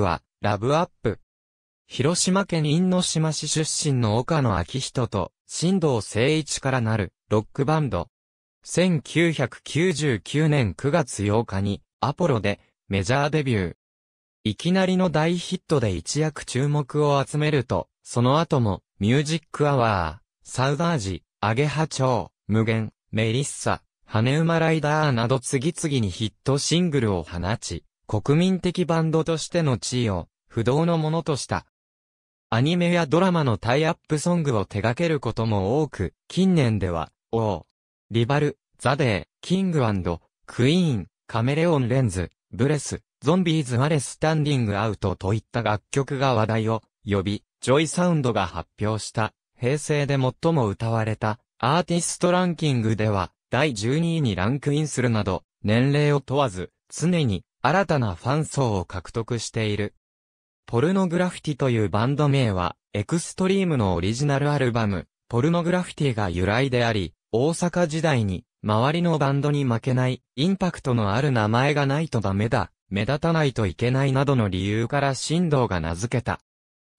は、ラブアップ。広島県因島市出身の岡野昭人と、新藤誠一からなる、ロックバンド。1999年9月8日に、アポロで、メジャーデビュー。いきなりの大ヒットで一躍注目を集めると、その後も、ミュージックアワー、サウダージ、アゲハウ、無限、メリッサ、羽馬ライダーなど次々にヒットシングルを放ち、国民的バンドとしての地位を不動のものとした。アニメやドラマのタイアップソングを手掛けることも多く、近年では、ー、リバル、ザデー、キングクイーン、カメレオンレンズ、ブレス、ゾンビーズアレスタンディングアウトといった楽曲が話題を呼び、ジョイサウンドが発表した平成で最も歌われたアーティストランキングでは第12位にランクインするなど、年齢を問わず常に新たなファン層を獲得している。ポルノグラフィティというバンド名は、エクストリームのオリジナルアルバム、ポルノグラフィティが由来であり、大阪時代に、周りのバンドに負けない、インパクトのある名前がないとダメだ、目立たないといけないなどの理由から振動が名付けた。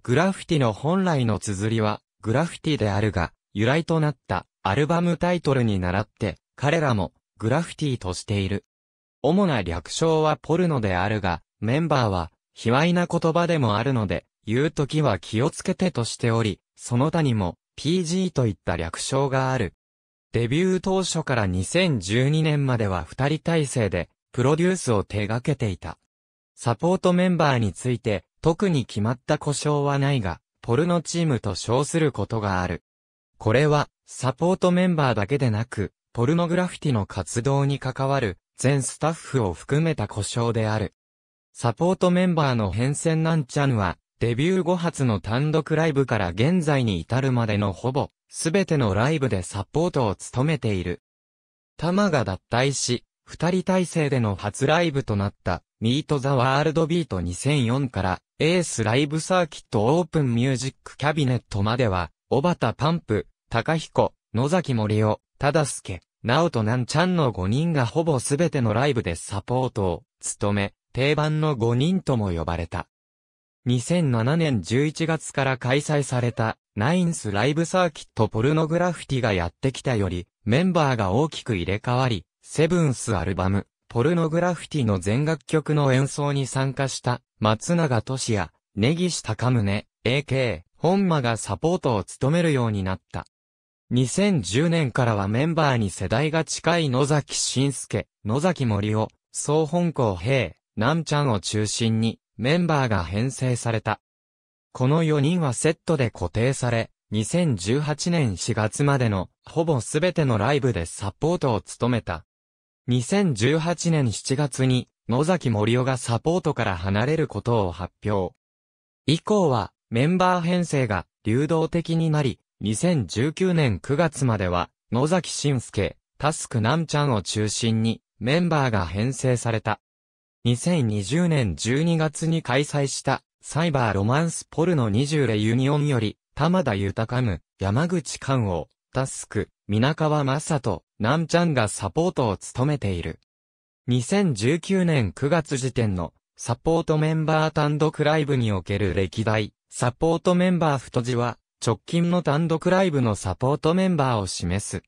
グラフィティの本来の綴りは、グラフィティであるが、由来となった、アルバムタイトルに倣って、彼らも、グラフィティとしている。主な略称はポルノであるが、メンバーは、卑猥な言葉でもあるので、言うときは気をつけてとしており、その他にも、PG といった略称がある。デビュー当初から2012年までは二人体制で、プロデュースを手掛けていた。サポートメンバーについて、特に決まった故障はないが、ポルノチームと称することがある。これは、サポートメンバーだけでなく、ポルノグラフィティの活動に関わる全スタッフを含めた故障である。サポートメンバーの変遷なんちゃんは、デビュー後発の単独ライブから現在に至るまでのほぼ、すべてのライブでサポートを務めている。タマが脱退し、二人体制での初ライブとなった、ミート・ザ・ワールド・ビート2004から、エース・ライブ・サーキット・オープン・ミュージック・キャビネットまでは、小畑パンプ、高彦、野崎森夫、忠介、なおとなんちゃんの5人がほぼすべてのライブでサポートを務め、定番の5人とも呼ばれた。2007年11月から開催された、ナインスライブサーキットポルノグラフィティがやってきたより、メンバーが大きく入れ替わり、セブンスアルバム、ポルノグラフィティの全楽曲の演奏に参加した、松永俊也、根岸高宗、AK、本間がサポートを務めるようになった。2010年からはメンバーに世代が近い野崎慎介、野崎森尾、総本校平、南ちゃんを中心にメンバーが編成された。この4人はセットで固定され、2018年4月までのほぼすべてのライブでサポートを務めた。2018年7月に野崎森尾がサポートから離れることを発表。以降はメンバー編成が流動的になり、2019年9月までは、野崎慎介、タスクナムちゃんを中心に、メンバーが編成された。2020年12月に開催した、サイバーロマンスポルノ20レユニオンより、玉田豊む、山口寛王、タスク、皆川正人、ナムちゃんがサポートを務めている。2019年9月時点の、サポートメンバー単独ライブにおける歴代、サポートメンバー太字は、直近の単独ライブのサポートメンバーを示す。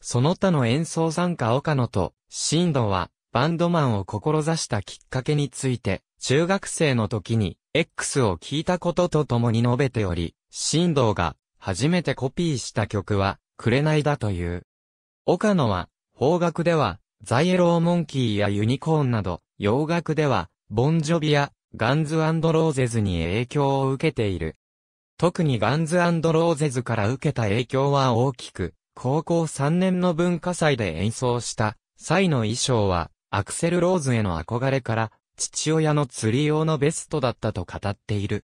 その他の演奏参加岡野と、震度は、バンドマンを志したきっかけについて、中学生の時に、X を聞いたことと共に述べており、震度が、初めてコピーした曲は、紅だという。岡野は、邦楽では、ザイエローモンキーやユニコーンなど、洋楽では、ボンジョビや、ガンズローゼズに影響を受けている。特にガンズローゼズから受けた影響は大きく、高校3年の文化祭で演奏した際の衣装は、アクセル・ローズへの憧れから、父親の釣り用のベストだったと語っている。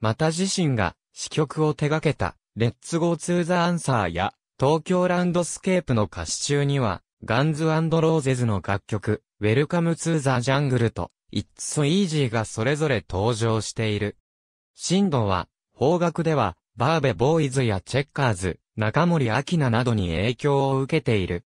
また自身が、詩曲を手掛けた、レッツゴーツーザアンサーや、東京ランドスケープの歌詞中には、ガンズローゼズの楽曲、ウェルカムツーザジャングルと、イッツ・ソ・イージーがそれぞれ登場している。シンドは、邦楽では、バーベボーイズやチェッカーズ、中森明菜などに影響を受けている。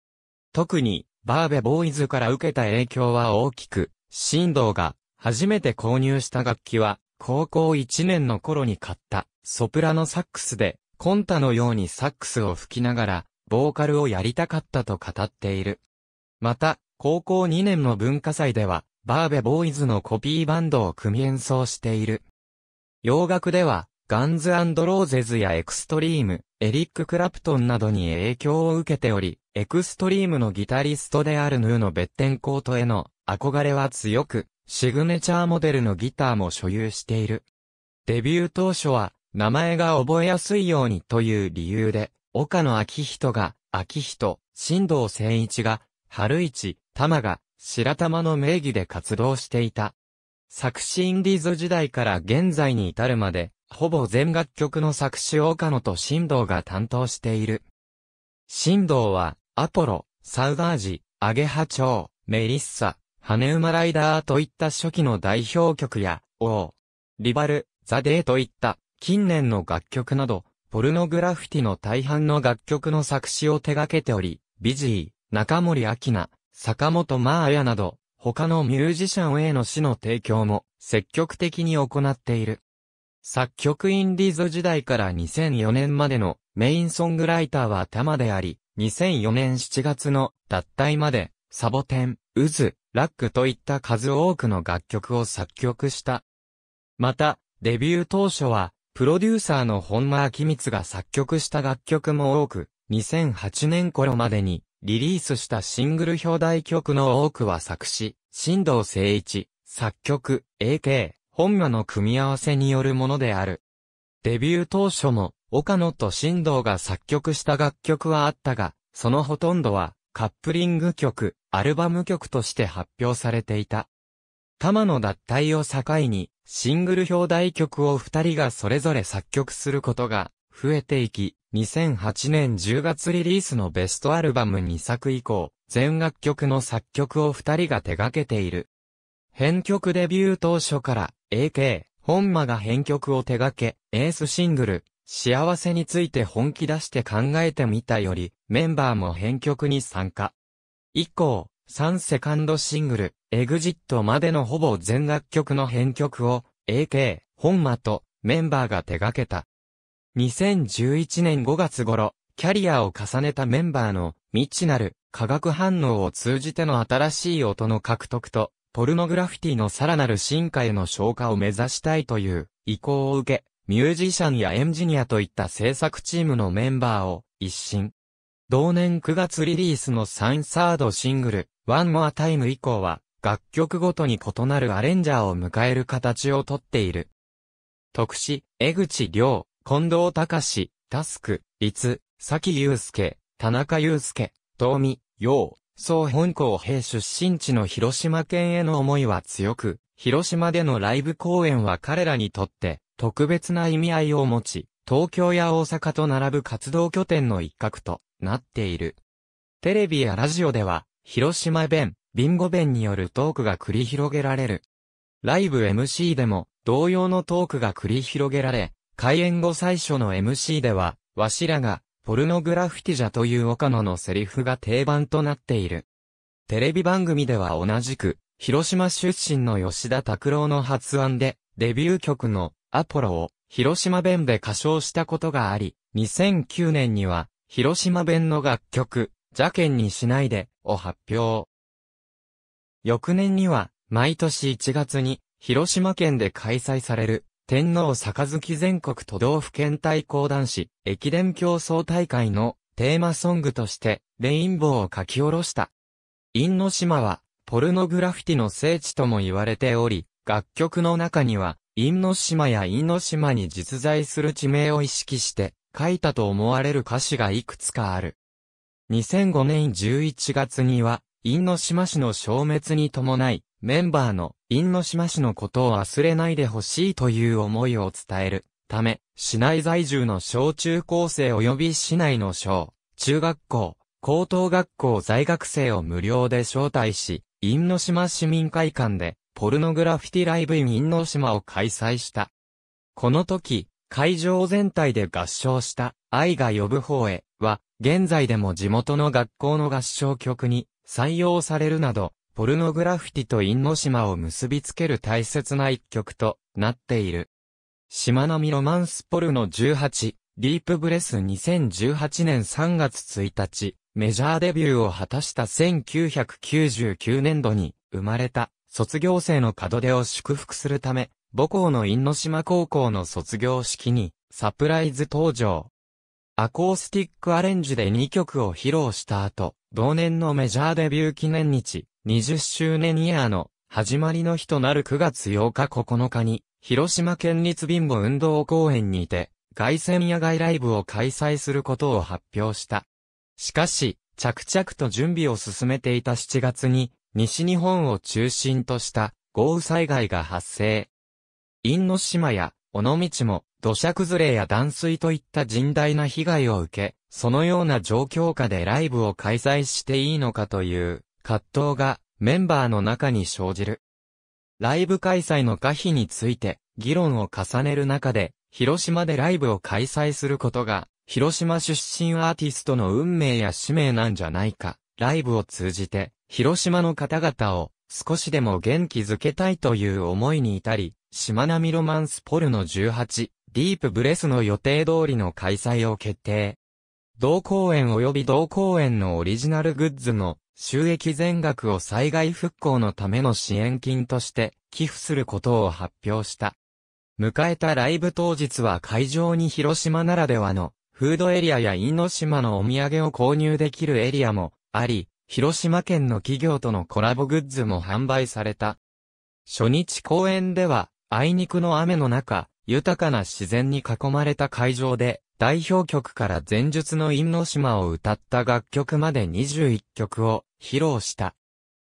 特に、バーベボーイズから受けた影響は大きく、振動が、初めて購入した楽器は、高校1年の頃に買った、ソプラノサックスで、コンタのようにサックスを吹きながら、ボーカルをやりたかったと語っている。また、高校2年の文化祭では、バーベボーイズのコピーバンドを組演奏している。洋楽では、ガンズローゼズやエクストリーム、エリック・クラプトンなどに影響を受けており、エクストリームのギタリストであるヌーのベッテンコートへの憧れは強く、シグネチャーモデルのギターも所有している。デビュー当初は、名前が覚えやすいようにという理由で、岡野明人が、明人、新藤誠一が、春市、玉が、白玉の名義で活動していた。作詞インディーズ時代から現在に至るまで、ほぼ全楽曲の作詞を岡野と新藤が担当している。新藤は、アポロ、サウダージ、アゲハチョウ、メリッサ、ハネウマライダーといった初期の代表曲や、オー、リバル、ザ・デーといった近年の楽曲など、ポルノグラフィティの大半の楽曲の作詞を手掛けており、ビジー、中森明菜、坂本真綾など、他のミュージシャンへの詩の提供も積極的に行っている。作曲インディーズ時代から2004年までのメインソングライターはタマであり、2004年7月の脱退まで、サボテン、ウズ、ラックといった数多くの楽曲を作曲した。また、デビュー当初は、プロデューサーの本間明光が作曲した楽曲も多く、2008年頃までに、リリースしたシングル表題曲の多くは作詞、新藤誠一、作曲、AK、本名の組み合わせによるものである。デビュー当初も、岡野と新藤が作曲した楽曲はあったが、そのほとんどは、カップリング曲、アルバム曲として発表されていた。玉の脱退を境に、シングル表題曲を二人がそれぞれ作曲することが増えていき、2008年10月リリースのベストアルバム2作以降、全楽曲の作曲を二人が手掛けている。編曲デビュー当初から AK、本間が編曲を手掛け、エースシングル、幸せについて本気出して考えてみたより、メンバーも編曲に参加。以降、3セカンドシングル、エグジットまでのほぼ全楽曲の編曲を、AK、本間とメンバーが手掛けた。2011年5月頃、キャリアを重ねたメンバーの未知なる化学反応を通じての新しい音の獲得とポルノグラフィティのさらなる進化への消化を目指したいという意向を受け、ミュージシャンやエンジニアといった制作チームのメンバーを一新。同年9月リリースのサンサードシングル、One More Time 以降は、楽曲ごとに異なるアレンジャーを迎える形をとっている。特使、江口亮、近藤隆、タスク、律、木祐介、田中祐介、遠見、陽、総本校兵出身地の広島県への思いは強く、広島でのライブ公演は彼らにとって特別な意味合いを持ち、東京や大阪と並ぶ活動拠点の一角となっている。テレビやラジオでは、広島弁、ビンゴ弁によるトークが繰り広げられる。ライブ MC でも同様のトークが繰り広げられ、開演後最初の MC では、わしらがポルノグラフィティジャという岡野のセリフが定番となっている。テレビ番組では同じく、広島出身の吉田拓郎の発案で、デビュー曲のアポロを広島弁で歌唱したことがあり、2009年には広島弁の楽曲、邪剣にしないでを発表。翌年には毎年1月に広島県で開催される天皇杯全国都道府県対抗男子、駅伝競争大会のテーマソングとして、レインボーを書き下ろした。因島は、ポルノグラフィティの聖地とも言われており、楽曲の中には、因島や因島に実在する地名を意識して、書いたと思われる歌詞がいくつかある。2005年11月には、因島市の消滅に伴い、メンバーの因島氏のことを忘れないでほしいという思いを伝えるため、市内在住の小中高生及び市内の小、中学校、高等学校在学生を無料で招待し、因島市民会館で、ポルノグラフィティライブイン因島を開催した。この時、会場全体で合唱した、愛が呼ぶ方へは、現在でも地元の学校の合唱曲に採用されるなど、ポルノグラフィティと因島を結びつける大切な一曲となっている。島波みロマンスポルノ18、ディープブレス2018年3月1日、メジャーデビューを果たした1999年度に生まれた卒業生の門出を祝福するため、母校の因島高校の卒業式にサプライズ登場。アコースティックアレンジで2曲を披露した後、同年のメジャーデビュー記念日、20周年イヤーの始まりの日となる9月8日9日に、広島県立貧乏運動公園にて、外線野外ライブを開催することを発表した。しかし、着々と準備を進めていた7月に、西日本を中心とした豪雨災害が発生。因島や尾道も土砂崩れや断水といった甚大な被害を受け、そのような状況下でライブを開催していいのかという葛藤がメンバーの中に生じる。ライブ開催の可否について議論を重ねる中で、広島でライブを開催することが、広島出身アーティストの運命や使命なんじゃないか。ライブを通じて、広島の方々を少しでも元気づけたいという思いに至り、島並ロマンスポルの18、ディープブレスの予定通りの開催を決定。同公演及び同公演のオリジナルグッズの収益全額を災害復興のための支援金として寄付することを発表した。迎えたライブ当日は会場に広島ならではのフードエリアや因島のお土産を購入できるエリアもあり、広島県の企業とのコラボグッズも販売された。初日公演では、あいにくの雨の中、豊かな自然に囲まれた会場で、代表曲から前述の因島を歌った楽曲まで21曲を披露した。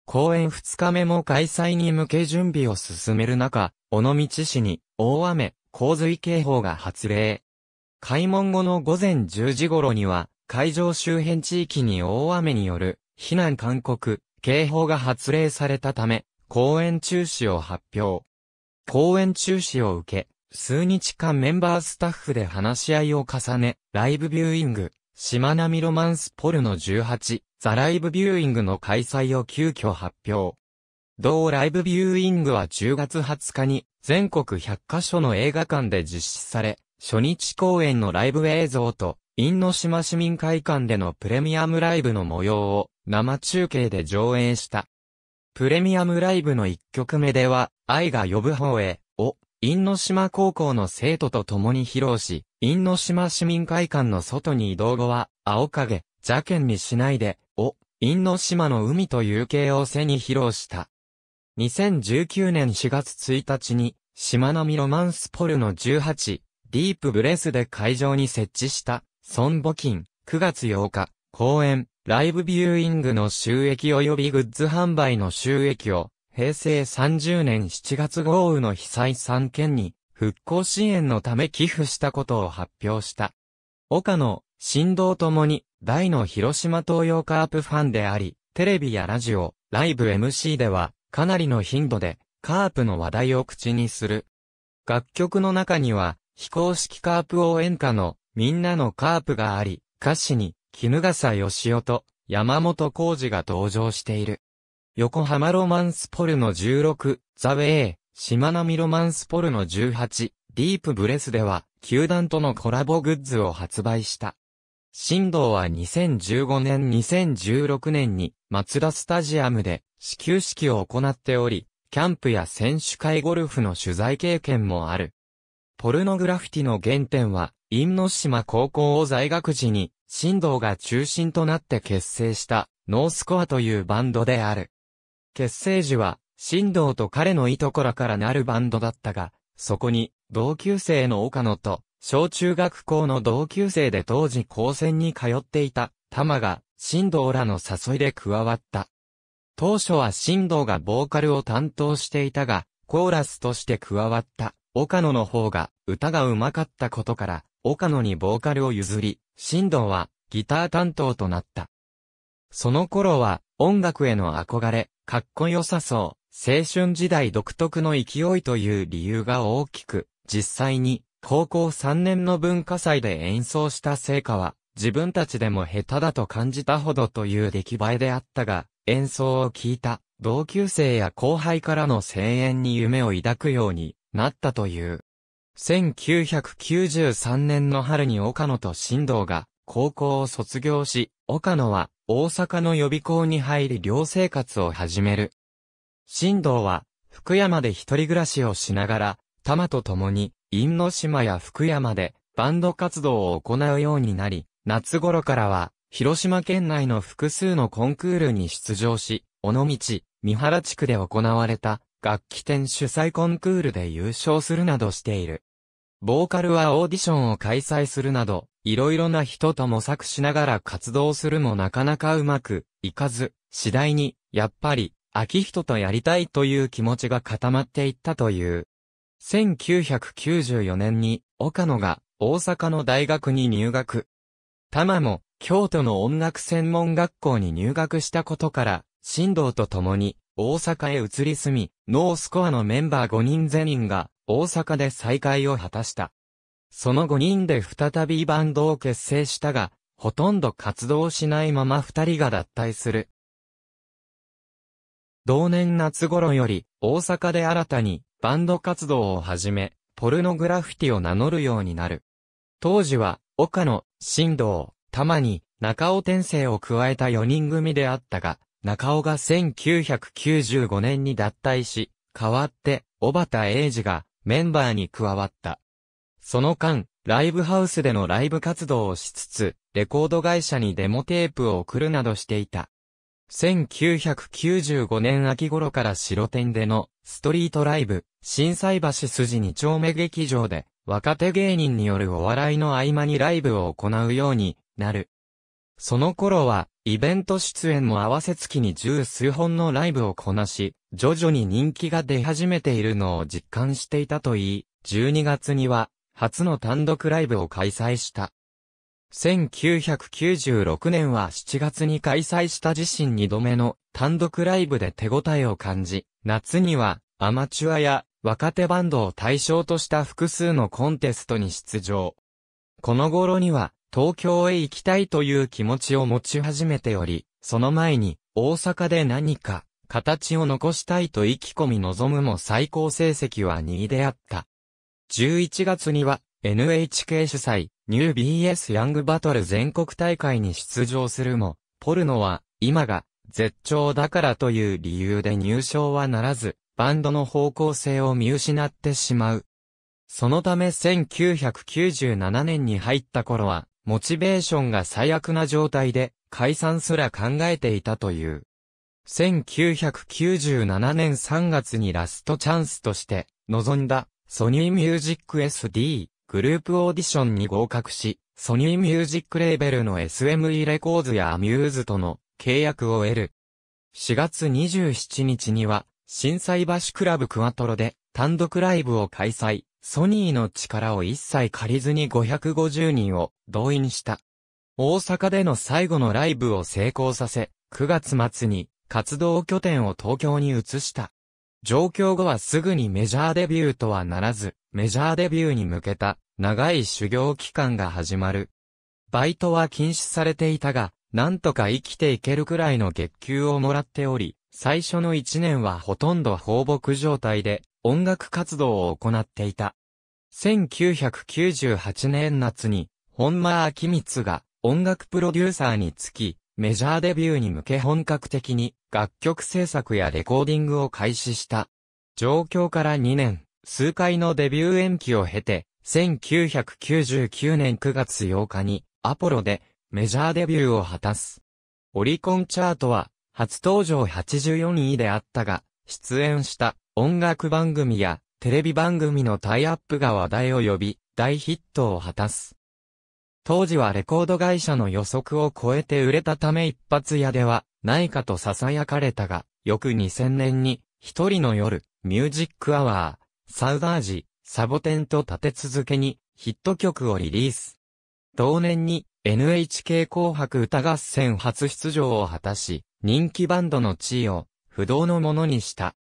公演2日目も開催に向け準備を進める中、尾道市に大雨、洪水警報が発令。開門後の午前10時頃には、会場周辺地域に大雨による避難勧告、警報が発令されたため、公演中止を発表。公演中止を受け、数日間メンバースタッフで話し合いを重ね、ライブビューイング、島並ロマンスポルノ18、ザライブビューイングの開催を急遽発表。同ライブビューイングは10月20日に全国100カ所の映画館で実施され、初日公演のライブ映像と、因島市民会館でのプレミアムライブの模様を生中継で上映した。プレミアムライブの1曲目では、愛が呼ぶ方へ、因島高校の生徒と共に披露し、因島市民会館の外に移動後は、青影、邪剣にしないで、を、因島の海という形を背に披露した。2019年4月1日に、島並みロマンスポルの18、ディープブレスで会場に設置した、孫募金、9月8日、公演、ライブビューイングの収益及びグッズ販売の収益を、平成30年7月豪雨の被災3県に復興支援のため寄付したことを発表した。岡野、振動ともに大の広島東洋カープファンであり、テレビやラジオ、ライブ MC ではかなりの頻度でカープの話題を口にする。楽曲の中には非公式カープ応援歌のみんなのカープがあり、歌詞に絹笠義夫と山本浩二が登場している。横浜ロマンスポルノ16、ザ・ウェイ、しまなみロマンスポルノ18、ディープブレスでは、球団とのコラボグッズを発売した。新道は2015年2016年に、マツダスタジアムで、始球式を行っており、キャンプや選手会ゴルフの取材経験もある。ポルノグラフィティの原点は、因島高校を在学時に、新道が中心となって結成した、ノースコアというバンドである。結成時は、神道と彼のいとこらからなるバンドだったが、そこに、同級生の岡野と、小中学校の同級生で当時高専に通っていた、玉が、神道らの誘いで加わった。当初は神道がボーカルを担当していたが、コーラスとして加わった、岡野の方が、歌が上手かったことから、岡野にボーカルを譲り、神道は、ギター担当となった。その頃は、音楽への憧れ、かっこよさそう、青春時代独特の勢いという理由が大きく、実際に、高校3年の文化祭で演奏した成果は、自分たちでも下手だと感じたほどという出来栄えであったが、演奏を聴いた、同級生や後輩からの声援に夢を抱くようになったという。1993年の春に岡野と新藤が高校を卒業し、岡野は大阪の予備校に入り寮生活を始める。新道は福山で一人暮らしをしながら、玉と共に、因島や福山でバンド活動を行うようになり、夏頃からは、広島県内の複数のコンクールに出場し、尾道、三原地区で行われた楽器店主催コンクールで優勝するなどしている。ボーカルはオーディションを開催するなど、いろいろな人と模索しながら活動するもなかなかうまくいかず、次第に、やっぱり、秋人とやりたいという気持ちが固まっていったという。1994年に、岡野が大阪の大学に入学。玉も京都の音楽専門学校に入学したことから、新道と共に大阪へ移り住み、ノースコアのメンバー5人全員が大阪で再会を果たした。その5人で再びバンドを結成したが、ほとんど活動しないまま2人が脱退する。同年夏頃より、大阪で新たにバンド活動を始め、ポルノグラフィティを名乗るようになる。当時は、岡野、新藤、玉に、中尾天生を加えた4人組であったが、中尾が1995年に脱退し、代わって、小畑英二がメンバーに加わった。その間、ライブハウスでのライブ活動をしつつ、レコード会社にデモテープを送るなどしていた。1995年秋頃から白店でのストリートライブ、震災橋筋2丁目劇場で若手芸人によるお笑いの合間にライブを行うようになる。その頃は、イベント出演も合わせ月に十数本のライブをこなし、徐々に人気が出始めているのを実感していたといい、12月には、初の単独ライブを開催した。1996年は7月に開催した自身2度目の単独ライブで手応えを感じ、夏にはアマチュアや若手バンドを対象とした複数のコンテストに出場。この頃には東京へ行きたいという気持ちを持ち始めており、その前に、大阪で何か、形を残したいと意気込み望むも最高成績は2位であった。11月には、NHK 主催、ニュー BS ヤングバトル全国大会に出場するも、ポルノは、今が、絶頂だからという理由で入賞はならず、バンドの方向性を見失ってしまう。そのため1997年に入った頃は、モチベーションが最悪な状態で、解散すら考えていたという。1997年3月にラストチャンスとして、臨んだ、ソニーミュージック SD グループオーディションに合格し、ソニーミュージックレーベルの SME レコーズやアミューズとの契約を得る。4月27日には、震災橋クラブクワトロで単独ライブを開催。ソニーの力を一切借りずに550人を動員した。大阪での最後のライブを成功させ、9月末に活動拠点を東京に移した。上京後はすぐにメジャーデビューとはならず、メジャーデビューに向けた長い修行期間が始まる。バイトは禁止されていたが、なんとか生きていけるくらいの月給をもらっており、最初の1年はほとんど放牧状態で音楽活動を行っていた。1998年夏に、本間明光が音楽プロデューサーにつき、メジャーデビューに向け本格的に楽曲制作やレコーディングを開始した。状況から2年、数回のデビュー延期を経て、1999年9月8日にアポロでメジャーデビューを果たす。オリコンチャートは初登場84位であったが、出演した音楽番組やテレビ番組のタイアップが話題を呼び、大ヒットを果たす。当時はレコード会社の予測を超えて売れたため一発屋ではないかと囁かれたが、翌2000年に、一人の夜、ミュージックアワー、サウダージ、サボテンと立て続けにヒット曲をリリース。同年に NHK 紅白歌合戦初出場を果たし、人気バンドの地位を不動のものにした。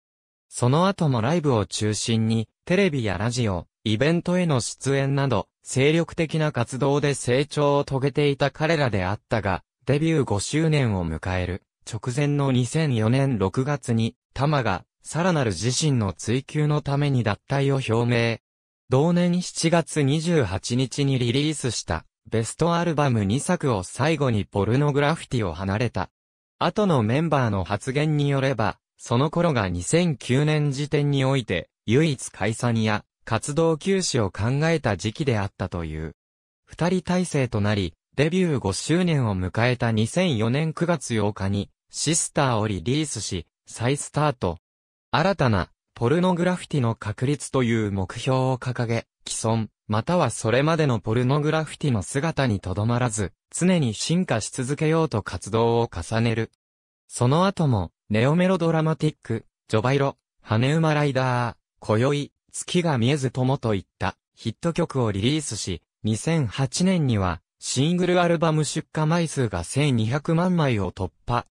その後もライブを中心に、テレビやラジオ、イベントへの出演など、精力的な活動で成長を遂げていた彼らであったが、デビュー5周年を迎える、直前の2004年6月に、タマが、さらなる自身の追求のために脱退を表明。同年7月28日にリリースした、ベストアルバム2作を最後にポルノグラフィティを離れた。後のメンバーの発言によれば、その頃が2009年時点において、唯一解散や活動休止を考えた時期であったという。二人体制となり、デビュー5周年を迎えた2004年9月8日に、シスターをリリースし、再スタート。新たな、ポルノグラフィティの確立という目標を掲げ、既存、またはそれまでのポルノグラフィティの姿にとどまらず、常に進化し続けようと活動を重ねる。その後も、ネオメロドラマティック、ジョバイロ、羽馬ライダー、今宵、月が見えずともといったヒット曲をリリースし、2008年にはシングルアルバム出荷枚数が1200万枚を突破。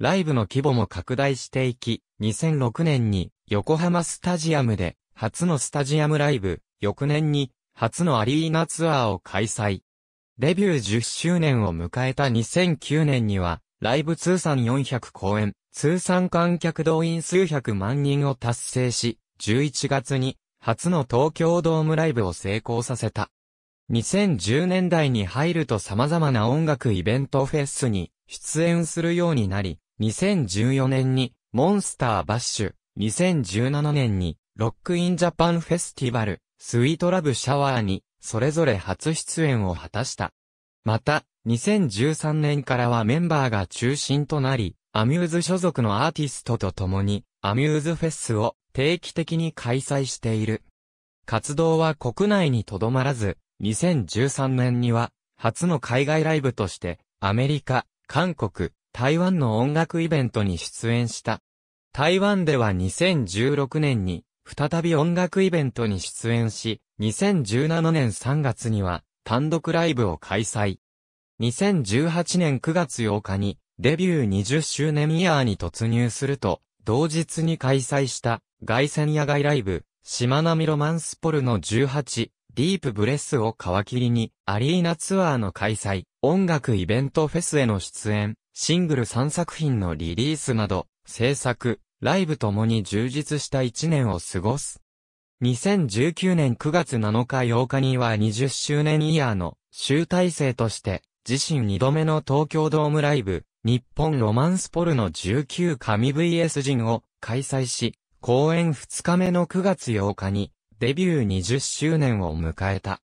ライブの規模も拡大していき、2006年に横浜スタジアムで初のスタジアムライブ、翌年に初のアリーナツアーを開催。デビュー10周年を迎えた2009年には、ライブ通算400公演、通算観客動員数百万人を達成し、11月に初の東京ドームライブを成功させた。2010年代に入ると様々な音楽イベントフェスに出演するようになり、2014年にモンスターバッシュ、2017年にロックインジャパンフェスティバル、スイートラブシャワーにそれぞれ初出演を果たした。また、2013年からはメンバーが中心となり、アミューズ所属のアーティストと共に、アミューズフェスを定期的に開催している。活動は国内にとどまらず、2013年には、初の海外ライブとして、アメリカ、韓国、台湾の音楽イベントに出演した。台湾では2016年に、再び音楽イベントに出演し、2017年3月には、単独ライブを開催。2018年9月8日に、デビュー20周年イヤーに突入すると、同日に開催した、外線野外ライブ、しまなみロマンスポルの18、ディープブレスを皮切りに、アリーナツアーの開催、音楽イベントフェスへの出演、シングル3作品のリリースなど、制作、ライブともに充実した1年を過ごす。2019年9月7日8日には20周年イヤーの集大成として、自身2度目の東京ドームライブ、日本ロマンスポルノ19神 VS 陣を開催し、公演2日目の9月8日にデビュー20周年を迎えた。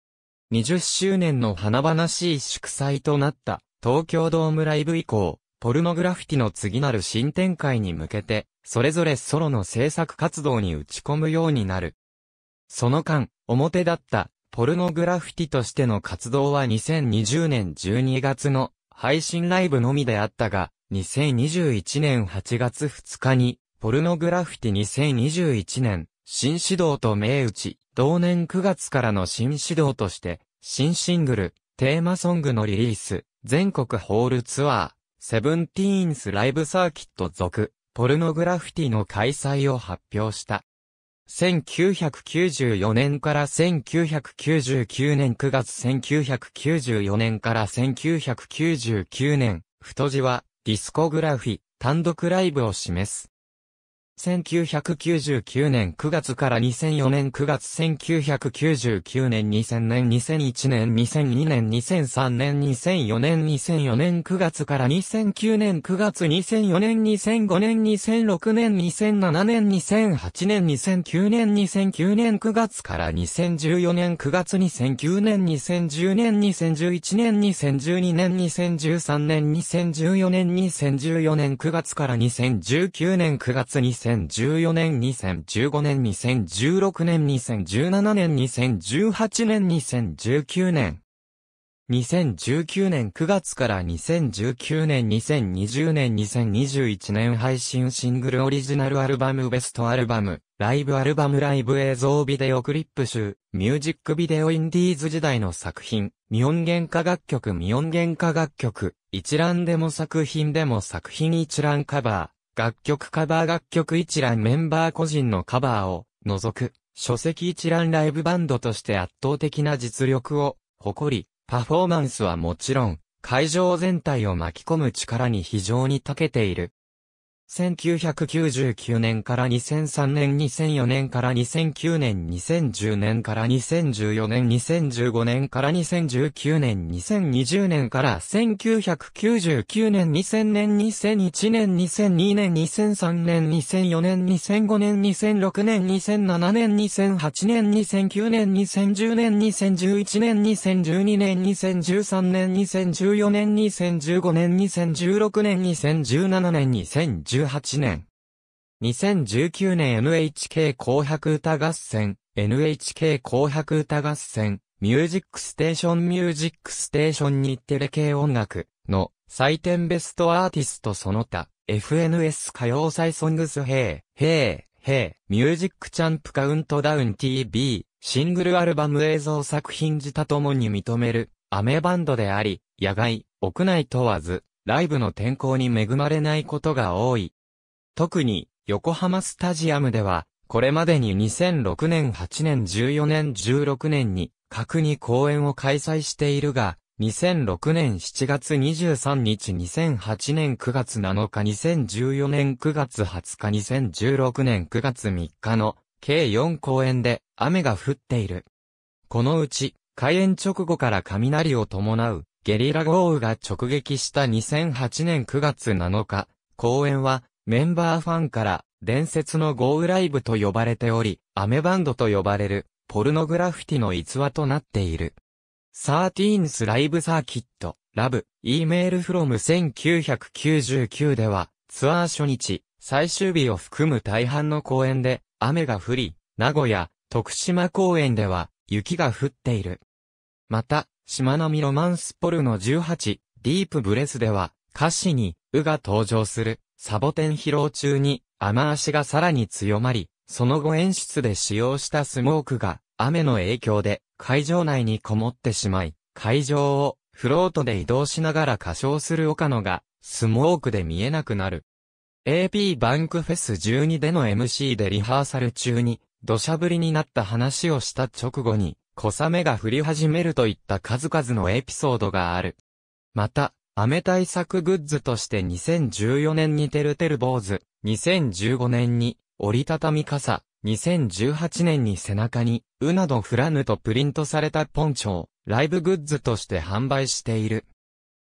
20周年の華々しい祝祭となった東京ドームライブ以降、ポルノグラフィティの次なる新展開に向けて、それぞれソロの制作活動に打ち込むようになる。その間、表だったポルノグラフィティとしての活動は2020年12月の配信ライブのみであったが、2021年8月2日に、ポルノグラフィティ2021年、新指導と銘打ち、同年9月からの新指導として、新シングル、テーマソングのリリース、全国ホールツアー、セブンティーンスライブサーキット続、ポルノグラフィティの開催を発表した。1994年から1999年9月1994年から1999年、太字はディスコグラフィ、単独ライブを示す。1999年9月から2004年9月1999年2000年2001年2002年2003年2004年2004年9月から2009年9月2004年2005年2006年2007年2008年2009年2009年9月から2014年9月2009年2010年2011年2012年2013年2014年2014年9月から2019年9月2 0 2014年、2015年、2016年、2017年、2018年、2019年。2019年9月から2019年2020年2021年配信シングルオリジナルアルバムベストアルバム、ライブアルバムライブ映像ビデオクリップ集、ミュージックビデオインディーズ時代の作品、未音源化楽曲未音源化楽曲、一覧でも作品でも作品一覧カバー、楽曲カバー楽曲一覧メンバー個人のカバーを除く書籍一覧ライブバンドとして圧倒的な実力を誇り、パフォーマンスはもちろん会場全体を巻き込む力に非常に長けている。1999年から2003年2004年から2009年2010年から2014年2015年から2019年2020年から1999年2000年2001年2002年2003年2004年2005年2006年2007年2008年2009年2010年2011年2012年2013年2014年2015年2016年2017年2018 2018年。2019年 NHK 紅白歌合戦、NHK 紅白歌合戦、ミュージックステーションミュージックステーション日テレ系音楽の採点ベストアーティストその他、FNS 歌謡祭ソングスヘイ、ヘイ、ヘイ、ミュージックチャンプカウントダウン TV、シングルアルバム映像作品自他ともに認める、アメバンドであり、野外、屋内問わず、ライブの天候に恵まれないことが多い。特に、横浜スタジアムでは、これまでに2006年8年14年16年に、各に公演を開催しているが、2006年7月23日2008年9月7日2014年9月20日2016年9月3日の計4公演で雨が降っている。このうち、開演直後から雷を伴うゲリラ豪雨が直撃した2008年9月7日、公演はメンバーファンから伝説の豪雨ライブと呼ばれており、アメバンドと呼ばれるポルノグラフィティの逸話となっている。サーティーンスライブサーキット、ラブ、E メールフロム1999では、ツアー初日、最終日を含む大半の公演で、雨が降り、名古屋、徳島公演では、雪が降っている。また、島並ロマンスポルの18、ディープブレスでは、歌詞に、うが登場する、サボテン披露中に、雨足がさらに強まり、その後演出で使用したスモークが、雨の影響で、会場内にこもってしまい、会場を、フロートで移動しながら歌唱する岡野が、スモークで見えなくなる。AP バンクフェス12での MC でリハーサル中に、土砂降りになった話をした直後に、小雨が降り始めるといった数々のエピソードがある。また、雨対策グッズとして2014年にてるてる坊主、2015年に折りたたみ傘、2018年に背中に、うなどフラヌとプリントされたポンチョを、ライブグッズとして販売している。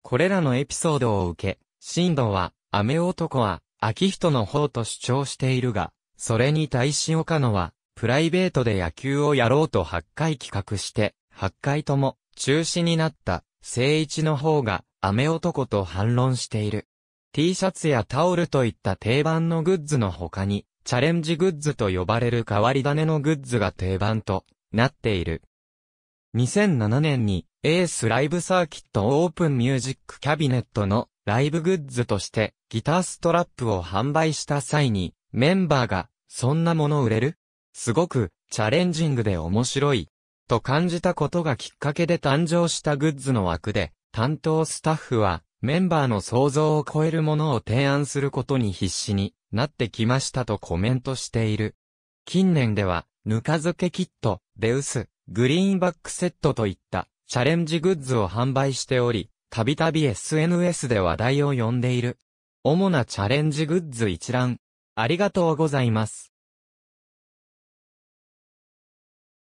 これらのエピソードを受け、新度は、雨男は、秋人の方と主張しているが、それに対し岡野は、プライベートで野球をやろうと8回企画して、8回とも中止になった、聖一の方が、雨男と反論している。T シャツやタオルといった定番のグッズの他に、チャレンジグッズと呼ばれる変わり種のグッズが定番となっている。2007年にエースライブサーキットオープンミュージックキャビネットのライブグッズとしてギターストラップを販売した際にメンバーがそんなもの売れるすごく、チャレンジングで面白い、と感じたことがきっかけで誕生したグッズの枠で、担当スタッフは、メンバーの想像を超えるものを提案することに必死になってきましたとコメントしている。近年では、ぬか漬けキット、デウス、グリーンバックセットといったチャレンジグッズを販売しており、たびたび SNS で話題を呼んでいる。主なチャレンジグッズ一覧。ありがとうございます。